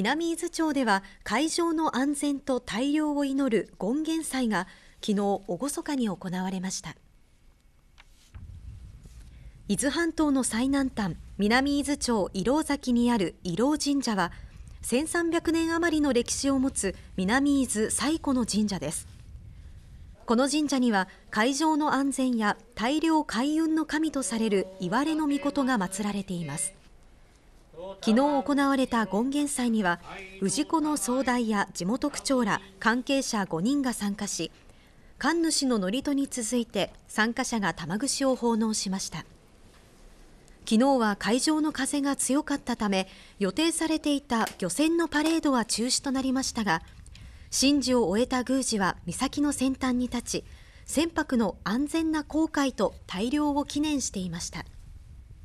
南伊豆町では会場の安全と大漁を祈る権現祭が昨日厳かに行われました伊豆半島の最南端南伊豆町伊郎崎にある伊郎神社は1300年余りの歴史を持つ南伊豆最古の神社ですこの神社には会場の安全や大量開運の神とされるいわれの御事が祀られています昨日行われた権現祭には氏子の総代や地元区長ら関係者5人が参加し神主の祝詞に続いて参加者が玉串を奉納しました昨日は会場の風が強かったため予定されていた漁船のパレードは中止となりましたが神事を終えた宮司は岬の先端に立ち船舶の安全な航海と大量を祈念していました。